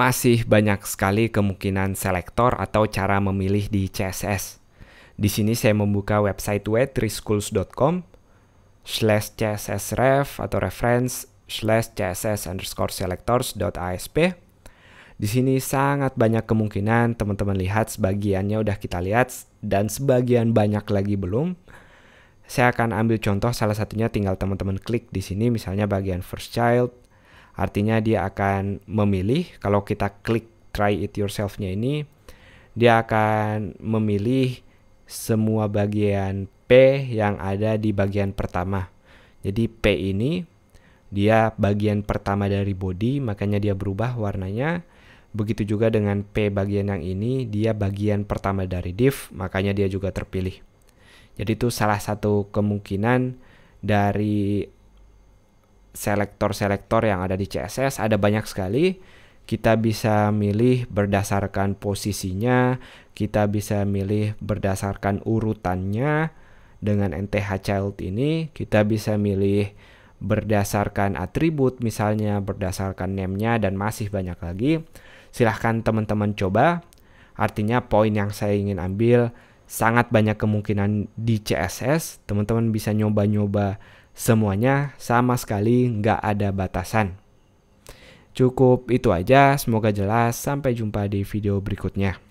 masih banyak sekali kemungkinan selektor atau cara memilih di CSS. Di sini saya membuka website w3schools.com slash cssref atau reference slash css underscore selectors.asp. Di sini sangat banyak kemungkinan teman-teman lihat sebagiannya udah kita lihat dan sebagian banyak lagi belum. Saya akan ambil contoh salah satunya tinggal teman-teman klik di sini misalnya bagian first child, Artinya dia akan memilih kalau kita klik try it yourself-nya ini dia akan memilih semua bagian P yang ada di bagian pertama. Jadi P ini dia bagian pertama dari body, makanya dia berubah warnanya. Begitu juga dengan P bagian yang ini, dia bagian pertama dari div, makanya dia juga terpilih. Jadi itu salah satu kemungkinan dari selektor-selektor yang ada di CSS ada banyak sekali. Kita bisa milih berdasarkan posisinya, kita bisa milih berdasarkan urutannya. Dengan NTH child ini kita bisa milih berdasarkan atribut misalnya berdasarkan name-nya dan masih banyak lagi. Silahkan teman-teman coba. Artinya poin yang saya ingin ambil sangat banyak kemungkinan di CSS. Teman-teman bisa nyoba-nyoba Semuanya sama sekali nggak ada batasan. Cukup itu aja, semoga jelas. Sampai jumpa di video berikutnya.